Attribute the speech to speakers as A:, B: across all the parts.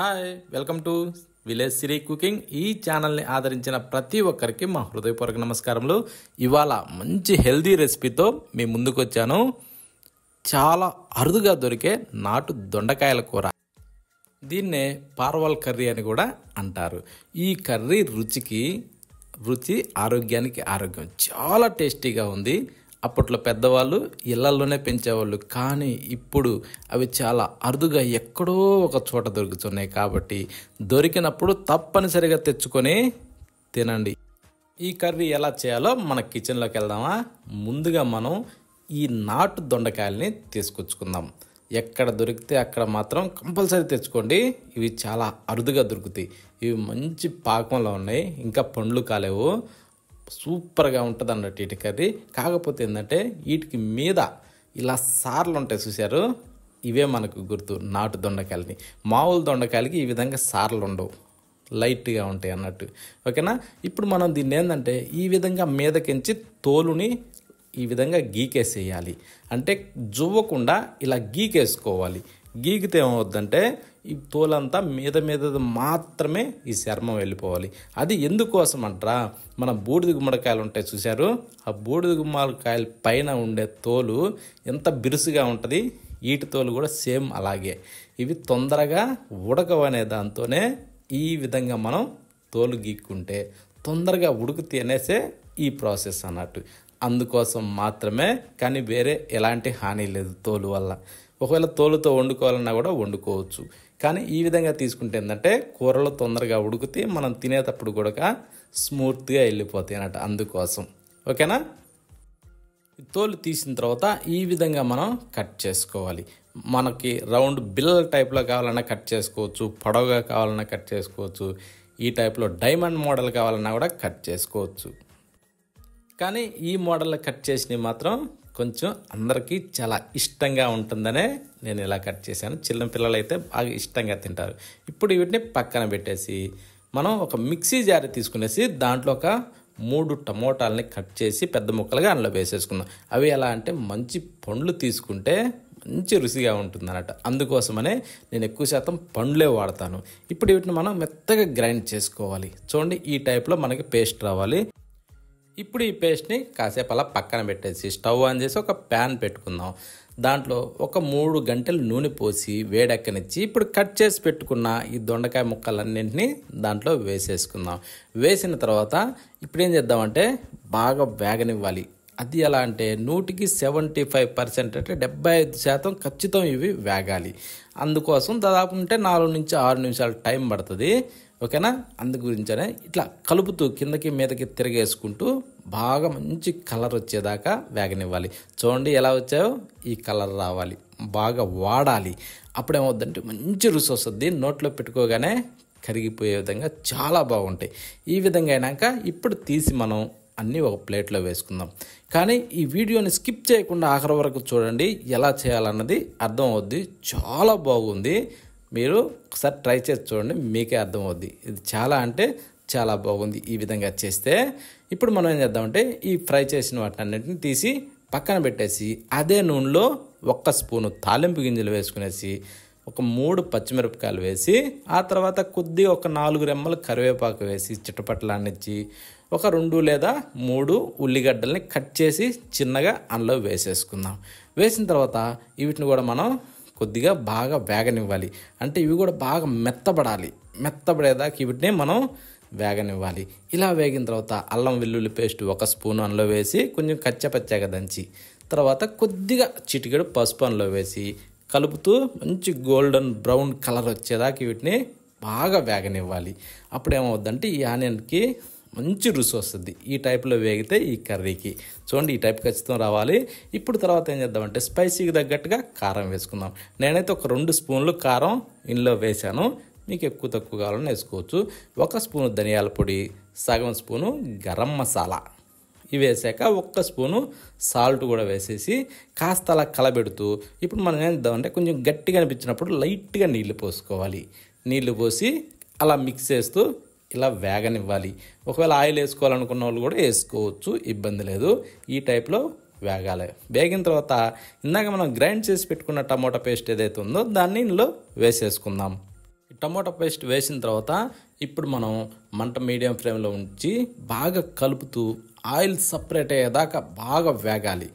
A: hi welcome to village Siri cooking ఈ ఛానల్ని ఆదరించిన ప్రతి ఒక్కరికి మా హృదయపూర్వక నమస్కారములు ఇవాళ మంచి హెల్దీ రెసిపీతో మీ ముందుకు వచ్చాను చాలా అరుదుగా దొరికే నాటు దొండకాయల కూర దీన్నే పార్వాల్ కర్రీ అని కూడా అంటారు ఈ కర్రీ రుచికి రుచి ఆరోగ్యానికి ఆరోగ్యం చాలా టేస్టీగా ఉంది అప్పట్లో పెద్దవాళ్ళు ఇళ్లలోనే పెంచేవాళ్ళు కానీ ఇప్పుడు అవి చాలా అరుదుగా ఎక్కడో ఒక చోట దొరుకుతున్నాయి కాబట్టి దొరికినప్పుడు తప్పనిసరిగా తెచ్చుకొని తినండి ఈ కర్రీ ఎలా చేయాలో మన కిచెన్లోకి వెళ్దామా ముందుగా మనం ఈ నాటు దొండకాయల్ని తీసుకొచ్చుకుందాం ఎక్కడ దొరికితే అక్కడ మాత్రం కంపల్సరీ తెచ్చుకోండి ఇవి చాలా అరుదుగా దొరుకుతాయి ఇవి మంచి పాకంలో ఉన్నాయి ఇంకా పండ్లు కాలేవు సూపర్గా ఉంటుంది అన్నట్టు ఇటు కర్రీ కాకపోతే ఏంటంటే వీటికి మీద ఇలా సార్లు ఉంటాయి చూశారు ఇవే మనకు గుర్తు నాటు దొండకాయలని మామూలు దొండకాయలకి ఈ విధంగా సార్లు ఉండవు లైట్గా ఉంటాయి అన్నట్టు ఓకేనా ఇప్పుడు మనం దీన్ని ఏంటంటే ఈ విధంగా మీదకించి తోలుని ఈ విధంగా గీకేసేయాలి అంటే జువ్వకుండా ఇలా గీకేసుకోవాలి గీకితే ఏమవుద్దంటే ఈ తోలంతా మీద మీద మాత్రమే ఈ చర్మం వెళ్ళిపోవాలి అది ఎందుకోసం అంటారా మన బూడిద గుమ్మడికాయలు ఉంటాయి చూశారు ఆ బూడిద గుమ్మడికాయల పైన ఉండే తోలు ఎంత బిరుసుగా ఉంటుంది ఈటి తోలు కూడా సేమ్ అలాగే ఇవి తొందరగా ఉడకవనే దాంతోనే ఈ విధంగా మనం తోలు గీక్కుంటే తొందరగా ఉడుకుతీ అనేసే ఈ ప్రాసెస్ అన్నట్టు అందుకోసం మాత్రమే కానీ వేరే ఎలాంటి హాని లేదు తోలు వల్ల ఒకవేళ తోలుతో వండుకోవాలన్నా కూడా వండుకోవచ్చు కానీ ఈ విధంగా తీసుకుంటే ఏంటంటే కూరలు తొందరగా ఉడికితే మనం తినేటప్పుడు కూడా స్మూత్గా వెళ్ళిపోతాయి అన్నట్టు అందుకోసం ఓకేనా తోలు తీసిన తర్వాత ఈ విధంగా మనం కట్ చేసుకోవాలి మనకి రౌండ్ బిల్లల టైప్లో కావాలన్నా కట్ చేసుకోవచ్చు పొడవుగా కావాలన్నా కట్ చేసుకోవచ్చు ఈ టైప్లో డైమండ్ మోడల్ కావాలన్నా కూడా కట్ చేసుకోవచ్చు కానీ ఈ మోడల్ కట్ చేసినవి మాత్రం కొంచెం అందరికీ చాలా ఇష్టంగా ఉంటుందనే నేను ఇలా కట్ చేశాను చిన్న పిల్లలు అయితే బాగా ఇష్టంగా తింటారు ఇప్పుడు వీటిని పక్కన పెట్టేసి మనం ఒక మిక్సీ జార్ తీసుకునేసి దాంట్లో ఒక మూడు టమోటాలని కట్ చేసి పెద్ద ముక్కలుగా అందులో వేసేసుకుందాం అవి ఎలా అంటే మంచి పండ్లు తీసుకుంటే మంచి రుచిగా ఉంటుంది అన్నట్టు అందుకోసమనే నేను ఎక్కువ శాతం పండ్లే వాడతాను ఇప్పుడు వీటిని మనం మెత్తగా గ్రైండ్ చేసుకోవాలి చూడండి ఈ టైప్లో మనకి పేస్ట్ రావాలి ఇప్పుడు ఈ పేస్ట్ని కాసేపు అలా పక్కన పెట్టేసి స్టవ్ ఆన్ చేసి ఒక ప్యాన్ పెట్టుకుందాం దాంట్లో ఒక మూడు గంటలు నూనె పోసి వేడెక్కనిచ్చి ఇప్పుడు కట్ చేసి పెట్టుకున్న ఈ దొండకాయ ముక్కలన్నింటినీ దాంట్లో వేసేసుకుందాం వేసిన తర్వాత ఇప్పుడు ఏం చేద్దామంటే బాగా వేగనివ్వాలి అది ఎలా అంటే నూటికి సెవెంటీ ఫైవ్ పర్సెంట్ అంటే డెబ్బై ఐదు శాతం ఖచ్చితం ఇవి వేగాలి అందుకోసం దాదాపు ఉంటే నాలుగు నుంచి ఆరు నిమిషాలు టైం పడుతుంది ఓకేనా అందు గురించనే ఇట్లా కలుపుతూ కిందకి మీదకి తిరగేసుకుంటూ బాగా మంచి కలర్ వచ్చేదాకా వేగనివ్వాలి చూడండి ఎలా వచ్చాయో ఈ కలర్ రావాలి బాగా వాడాలి అప్పుడేమవుద్దంటే మంచి రుచి వస్తుంది నోట్లో పెట్టుకోగానే కరిగిపోయే విధంగా చాలా బాగుంటాయి ఈ విధంగా అయినాక ఇప్పుడు తీసి మనం అన్నీ ఒక ప్లేట్లో వేసుకుందాం కానీ ఈ వీడియోని స్కిప్ చేయకుండా ఆఖరి వరకు చూడండి ఎలా చేయాలన్నది అర్థం అవుద్ది చాలా బాగుంది మీరు ఒకసారి ట్రై చేసి చూడండి మీకే అర్థమవుద్ది ఇది చాలా అంటే చాలా బాగుంది ఈ విధంగా చేస్తే ఇప్పుడు మనం ఏం చేద్దామంటే ఈ ఫ్రై చేసిన వాటిని తీసి పక్కన పెట్టేసి అదే నూనెలో ఒక్క స్పూను తాలింపు గింజలు వేసుకునేసి ఒక మూడు పచ్చిమిరపకాయలు వేసి ఆ తర్వాత కొద్దిగా ఒక నాలుగు రెమ్మలు కరివేపాకు వేసి చిట్టపట్లాన్నిచ్చి ఒక రెండు లేదా మూడు ఉల్లిగడ్డల్ని కట్ చేసి చిన్నగా అందులో వేసేసుకుందాం వేసిన తర్వాత వీటిని కూడా మనం కొద్దిగా బాగా వేగనివ్వాలి అంటే ఇవి కూడా బాగా మెత్తబడాలి మెత్తబడేదాకా వీటిని మనం వేగనివ్వాలి ఇలా వేగిన తర్వాత అల్లం వెల్లుల్లి పేస్ట్ ఒక స్పూన్ అందులో వేసి కొంచెం కచ్చపచ్చగా దంచి తర్వాత కొద్దిగా చిటికెడు పసుపు అందులో వేసి కలుపుతూ మంచి గోల్డెన్ బ్రౌన్ కలర్ వచ్చేదాకా వీటిని బాగా వేగనివ్వాలి అప్పుడు ఈ ఆనియన్కి మంచి రుచి వస్తుంది ఈ టైప్లో వేగితే ఈ కర్రీకి చూడండి ఈ టైప్ ఖచ్చితంగా రావాలి ఇప్పుడు తర్వాత ఏం చేద్దామంటే స్పైసీకి తగ్గట్టుగా కారం వేసుకుందాం నేనైతే ఒక రెండు స్పూన్లు కారం ఇందులో వేశాను మీకు ఎక్కువ తక్కువ కావాలని వేసుకోవచ్చు ఒక స్పూను ధనియాల పొడి సగం స్పూను గరం మసాలా ఇవి వేసాక ఒక్క స్పూను సాల్ట్ కూడా వేసేసి కాస్త అలా కలబెడుతూ ఇప్పుడు మనం ఏం చేద్దామంటే కొంచెం గట్టిగా అనిపించినప్పుడు లైట్గా నీళ్లు పోసుకోవాలి నీళ్లు పోసి అలా మిక్స్ చేస్తూ ఇలా వేగనివ్వాలి ఒకవేళ ఆయిల్ వేసుకోవాలనుకున్న వాళ్ళు కూడా వేసుకోవచ్చు ఇబ్బంది లేదు ఈ టైప్లో వేగాలి వేగిన తర్వాత ఇందాక మనం గ్రైండ్ చేసి పెట్టుకున్న టమోటా పేస్ట్ ఏదైతే ఉందో దాన్ని ఇందులో వేసేసుకుందాం టమోటా పేస్ట్ వేసిన తర్వాత ఇప్పుడు మనం మంట మీడియం ఫ్లేమ్లో ఉంచి బాగా కలుపుతూ ఆయిల్ సపరేట్ అయ్యేదాకా బాగా వేగాలి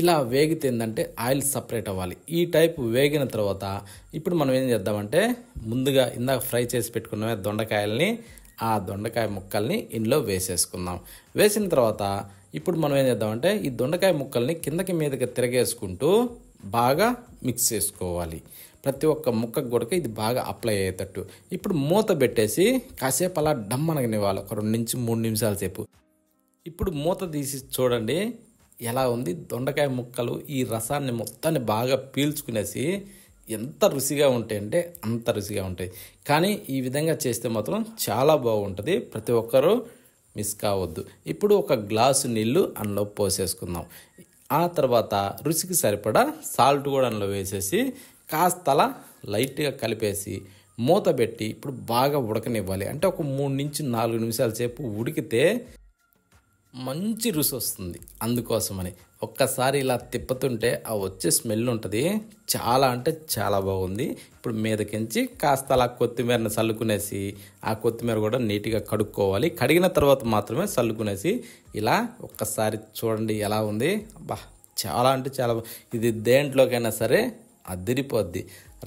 A: ఇలా వేగితే ఏంటంటే ఆయిల్ సపరేట్ అవ్వాలి ఈ టైప్ వేగిన తర్వాత ఇప్పుడు మనం ఏం చేద్దామంటే ముందుగా ఇందాక ఫ్రై చేసి పెట్టుకున్న దొండకాయల్ని ఆ దొండకాయ ముక్కల్ని ఇందులో వేసేసుకుందాం వేసిన తర్వాత ఇప్పుడు మనం ఏం చేద్దామంటే ఈ దొండకాయ ముక్కల్ని కిందకి మీదకి తిరగేసుకుంటూ బాగా మిక్స్ చేసుకోవాలి ప్రతి ఒక్క ముక్కకు కూడా ఇది బాగా అప్లై అయ్యేటట్టు ఇప్పుడు మూత పెట్టేసి కాసేపు అలా డమ్మనగనివ్వాలి ఒక రెండు నుంచి మూడు నిమిషాల సేపు ఇప్పుడు మూత తీసి చూడండి ఎలా ఉంది దొండకాయ ముక్కలు ఈ రసాన్ని మొత్తాన్ని బాగా పీల్చుకునేసి ఎంత రుచిగా ఉంటాయి అంటే అంత రుచిగా ఉంటాయి కానీ ఈ విధంగా చేస్తే మాత్రం చాలా బాగుంటుంది ప్రతి ఒక్కరూ మిస్ కావద్దు ఇప్పుడు ఒక గ్లాసు నీళ్ళు అందులో పోసేసుకుందాం ఆ తర్వాత రుచికి సరిపడా సాల్ట్ కూడా అందులో వేసేసి కాస్తలా లైట్గా కలిపేసి మూత పెట్టి ఇప్పుడు బాగా ఉడకనివ్వాలి అంటే ఒక మూడు నుంచి నాలుగు నిమిషాల సేపు ఉడికితే మంచి రుచి వస్తుంది అందుకోసమని ఒక్కసారి ఇలా తిప్పుతుంటే ఆ వచ్చే స్మెల్ ఉంటుంది చాలా అంటే చాలా బాగుంది ఇప్పుడు మీదకించి కాస్త అలా కొత్తిమీరని చల్లుకునేసి ఆ కొత్తిమీర కూడా నీట్గా కడుక్కోవాలి కడిగిన తర్వాత మాత్రమే చల్లుకునేసి ఇలా ఒక్కసారి చూడండి ఎలా ఉంది బా చాలా అంటే చాలా ఇది దేంట్లోకైనా సరే అదిరిపోద్ది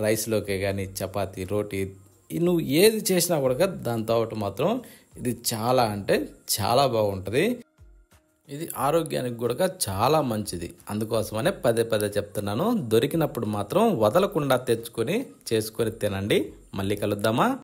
A: రైస్లోకే కానీ చపాతి రోటీ నువ్వు ఏది చేసినా కూడా దాంతో మాత్రం ఇది చాలా అంటే చాలా బాగుంటుంది ఇది ఆరోగ్యానికి కూడా చాలా మంచిది అందుకోసమనే పదే పదే చెప్తున్నాను దొరికినప్పుడు మాత్రం వదలకుండా తెచ్చుకొని చేసుకొని తినండి మళ్ళీ కలుద్దామా